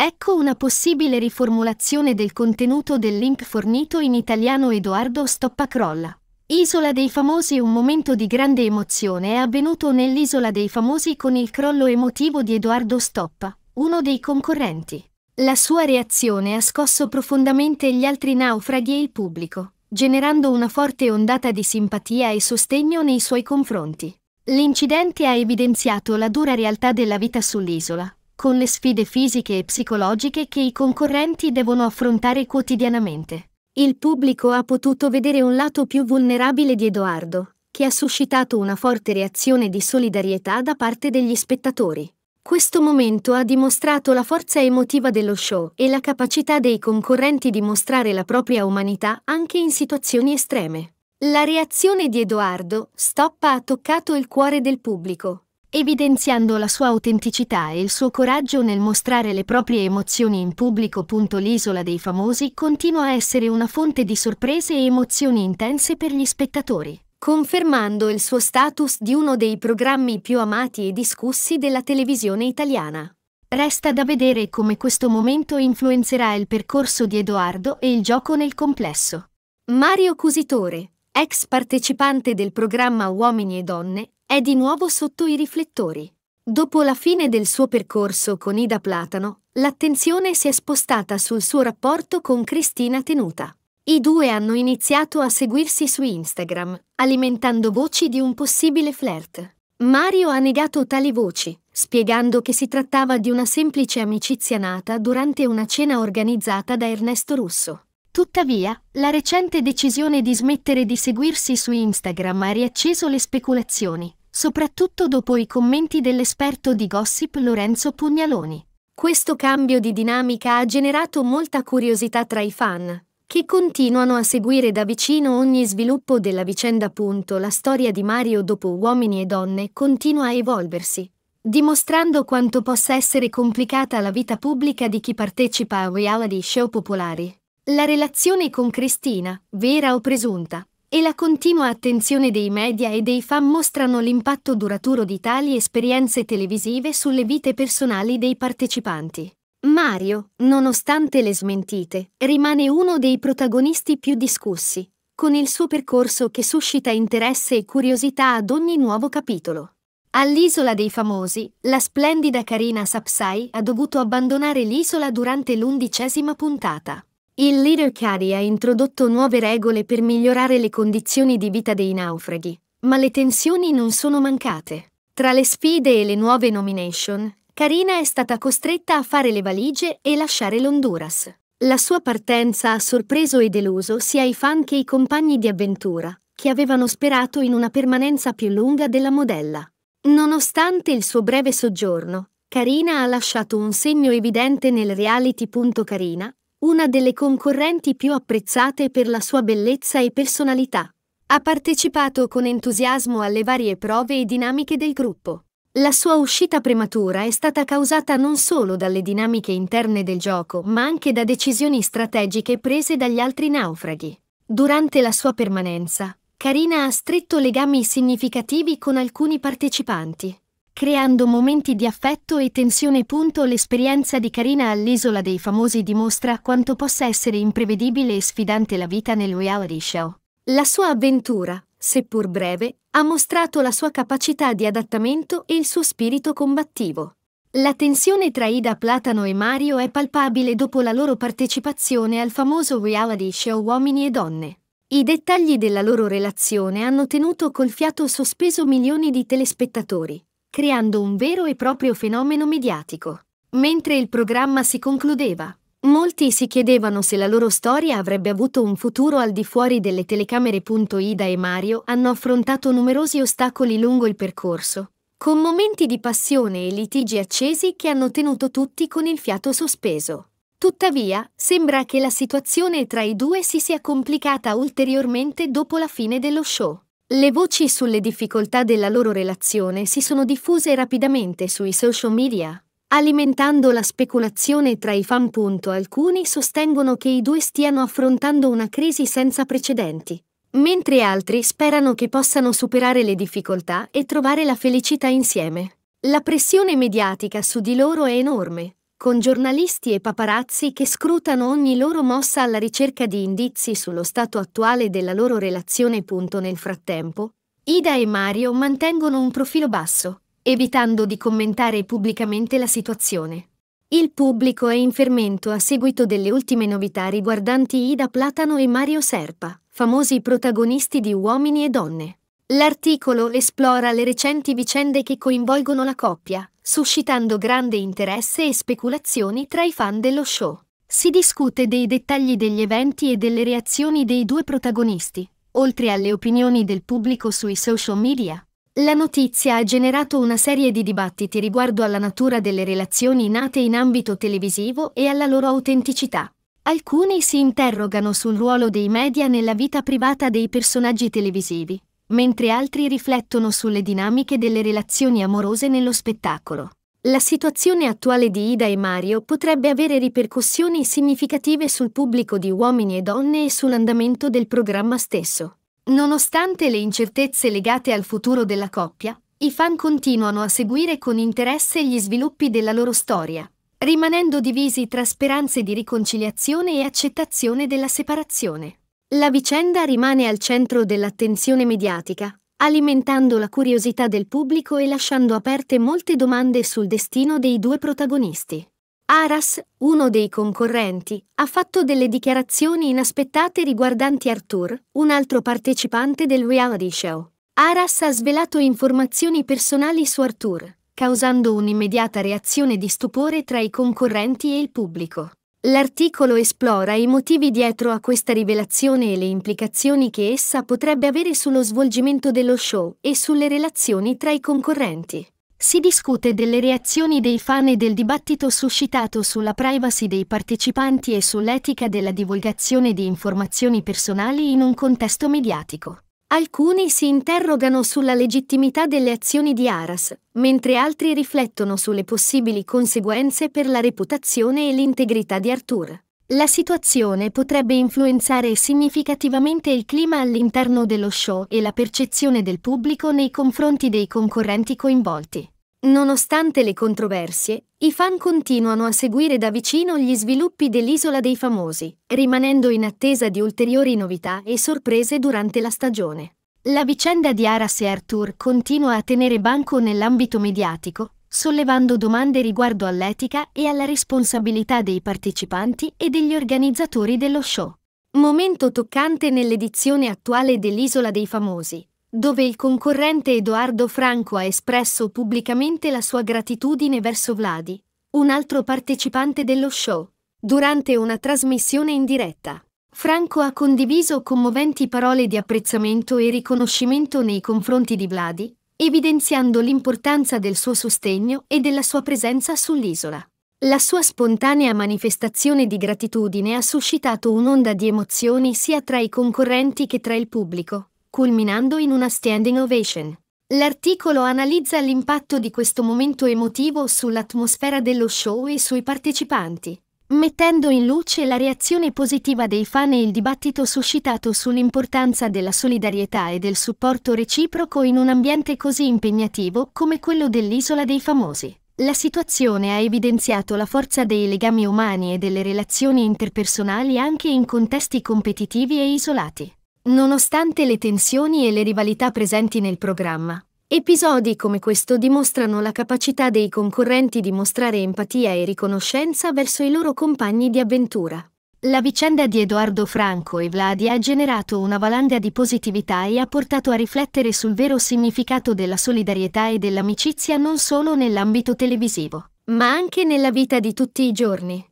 Ecco una possibile riformulazione del contenuto del link fornito in italiano Edoardo Stoppacrolla. Isola dei Famosi Un momento di grande emozione è avvenuto nell'Isola dei Famosi con il crollo emotivo di Edoardo Stoppa, uno dei concorrenti. La sua reazione ha scosso profondamente gli altri naufraghi e il pubblico, generando una forte ondata di simpatia e sostegno nei suoi confronti. L'incidente ha evidenziato la dura realtà della vita sull'isola, con le sfide fisiche e psicologiche che i concorrenti devono affrontare quotidianamente. Il pubblico ha potuto vedere un lato più vulnerabile di Edoardo, che ha suscitato una forte reazione di solidarietà da parte degli spettatori. Questo momento ha dimostrato la forza emotiva dello show e la capacità dei concorrenti di mostrare la propria umanità anche in situazioni estreme. La reazione di Edoardo, Stoppa ha toccato il cuore del pubblico, evidenziando la sua autenticità e il suo coraggio nel mostrare le proprie emozioni in pubblico. L'isola dei famosi continua a essere una fonte di sorprese e emozioni intense per gli spettatori, confermando il suo status di uno dei programmi più amati e discussi della televisione italiana. Resta da vedere come questo momento influenzerà il percorso di Edoardo e il gioco nel complesso. Mario Cusitore, ex partecipante del programma Uomini e Donne, è di nuovo sotto i riflettori. Dopo la fine del suo percorso con Ida Platano, l'attenzione si è spostata sul suo rapporto con Cristina Tenuta. I due hanno iniziato a seguirsi su Instagram, alimentando voci di un possibile flirt. Mario ha negato tali voci, spiegando che si trattava di una semplice amicizia nata durante una cena organizzata da Ernesto Russo. Tuttavia, la recente decisione di smettere di seguirsi su Instagram ha riacceso le speculazioni soprattutto dopo i commenti dell'esperto di gossip Lorenzo Pugnaloni. Questo cambio di dinamica ha generato molta curiosità tra i fan, che continuano a seguire da vicino ogni sviluppo della vicenda. Appunto, la storia di Mario dopo uomini e donne continua a evolversi, dimostrando quanto possa essere complicata la vita pubblica di chi partecipa a reality show popolari. La relazione con Cristina, vera o presunta, e la continua attenzione dei media e dei fan mostrano l'impatto duraturo di tali esperienze televisive sulle vite personali dei partecipanti. Mario, nonostante le smentite, rimane uno dei protagonisti più discussi, con il suo percorso che suscita interesse e curiosità ad ogni nuovo capitolo. All'isola dei famosi, la splendida Karina Sapsai ha dovuto abbandonare l'isola durante l'undicesima puntata. Il leader Caddy ha introdotto nuove regole per migliorare le condizioni di vita dei naufraghi, ma le tensioni non sono mancate. Tra le sfide e le nuove nomination, Karina è stata costretta a fare le valigie e lasciare l'Honduras. La sua partenza ha sorpreso e deluso sia i fan che i compagni di avventura, che avevano sperato in una permanenza più lunga della modella. Nonostante il suo breve soggiorno, Karina ha lasciato un segno evidente nel reality. Karina una delle concorrenti più apprezzate per la sua bellezza e personalità. Ha partecipato con entusiasmo alle varie prove e dinamiche del gruppo. La sua uscita prematura è stata causata non solo dalle dinamiche interne del gioco, ma anche da decisioni strategiche prese dagli altri naufraghi. Durante la sua permanenza, Karina ha stretto legami significativi con alcuni partecipanti creando momenti di affetto e tensione. L'esperienza di Karina all'Isola dei Famosi dimostra quanto possa essere imprevedibile e sfidante la vita nel reality show. La sua avventura, seppur breve, ha mostrato la sua capacità di adattamento e il suo spirito combattivo. La tensione tra Ida Platano e Mario è palpabile dopo la loro partecipazione al famoso reality show Uomini e Donne. I dettagli della loro relazione hanno tenuto col fiato sospeso milioni di telespettatori creando un vero e proprio fenomeno mediatico. Mentre il programma si concludeva, molti si chiedevano se la loro storia avrebbe avuto un futuro al di fuori delle telecamere. Ida e Mario hanno affrontato numerosi ostacoli lungo il percorso, con momenti di passione e litigi accesi che hanno tenuto tutti con il fiato sospeso. Tuttavia, sembra che la situazione tra i due si sia complicata ulteriormente dopo la fine dello show. Le voci sulle difficoltà della loro relazione si sono diffuse rapidamente sui social media, alimentando la speculazione tra i fan. Alcuni sostengono che i due stiano affrontando una crisi senza precedenti, mentre altri sperano che possano superare le difficoltà e trovare la felicità insieme. La pressione mediatica su di loro è enorme, con giornalisti e paparazzi che scrutano ogni loro mossa alla ricerca di indizi sullo stato attuale della loro relazione. Nel frattempo, Ida e Mario mantengono un profilo basso, evitando di commentare pubblicamente la situazione. Il pubblico è in fermento a seguito delle ultime novità riguardanti Ida Platano e Mario Serpa, famosi protagonisti di Uomini e Donne. L'articolo esplora le recenti vicende che coinvolgono la coppia, suscitando grande interesse e speculazioni tra i fan dello show. Si discute dei dettagli degli eventi e delle reazioni dei due protagonisti, oltre alle opinioni del pubblico sui social media. La notizia ha generato una serie di dibattiti riguardo alla natura delle relazioni nate in ambito televisivo e alla loro autenticità. Alcuni si interrogano sul ruolo dei media nella vita privata dei personaggi televisivi, mentre altri riflettono sulle dinamiche delle relazioni amorose nello spettacolo. La situazione attuale di Ida e Mario potrebbe avere ripercussioni significative sul pubblico di uomini e donne e sull'andamento del programma stesso. Nonostante le incertezze legate al futuro della coppia, i fan continuano a seguire con interesse gli sviluppi della loro storia, rimanendo divisi tra speranze di riconciliazione e accettazione della separazione. La vicenda rimane al centro dell'attenzione mediatica, alimentando la curiosità del pubblico e lasciando aperte molte domande sul destino dei due protagonisti. Aras, uno dei concorrenti, ha fatto delle dichiarazioni inaspettate riguardanti Arthur, un altro partecipante del reality show. Aras ha svelato informazioni personali su Arthur, causando un'immediata reazione di stupore tra i concorrenti e il pubblico. L'articolo esplora i motivi dietro a questa rivelazione e le implicazioni che essa potrebbe avere sullo svolgimento dello show e sulle relazioni tra i concorrenti. Si discute delle reazioni dei fan e del dibattito suscitato sulla privacy dei partecipanti e sull'etica della divulgazione di informazioni personali in un contesto mediatico. Alcuni si interrogano sulla legittimità delle azioni di Aras, mentre altri riflettono sulle possibili conseguenze per la reputazione e l'integrità di Arthur. La situazione potrebbe influenzare significativamente il clima all'interno dello show e la percezione del pubblico nei confronti dei concorrenti coinvolti. Nonostante le controversie, i fan continuano a seguire da vicino gli sviluppi dell'Isola dei Famosi, rimanendo in attesa di ulteriori novità e sorprese durante la stagione. La vicenda di Aras e Arthur continua a tenere banco nell'ambito mediatico, sollevando domande riguardo all'etica e alla responsabilità dei partecipanti e degli organizzatori dello show. Momento toccante nell'edizione attuale dell'Isola dei Famosi, dove il concorrente Edoardo Franco ha espresso pubblicamente la sua gratitudine verso Vladi, un altro partecipante dello show, durante una trasmissione in diretta. Franco ha condiviso commoventi parole di apprezzamento e riconoscimento nei confronti di Vladi, evidenziando l'importanza del suo sostegno e della sua presenza sull'isola. La sua spontanea manifestazione di gratitudine ha suscitato un'onda di emozioni sia tra i concorrenti che tra il pubblico, culminando in una standing ovation. L'articolo analizza l'impatto di questo momento emotivo sull'atmosfera dello show e sui partecipanti, mettendo in luce la reazione positiva dei fan e il dibattito suscitato sull'importanza della solidarietà e del supporto reciproco in un ambiente così impegnativo come quello dell'isola dei famosi. La situazione ha evidenziato la forza dei legami umani e delle relazioni interpersonali anche in contesti competitivi e isolati. Nonostante le tensioni e le rivalità presenti nel programma, episodi come questo dimostrano la capacità dei concorrenti di mostrare empatia e riconoscenza verso i loro compagni di avventura. La vicenda di Edoardo Franco e Vladi ha generato una valanga di positività e ha portato a riflettere sul vero significato della solidarietà e dell'amicizia non solo nell'ambito televisivo, ma anche nella vita di tutti i giorni.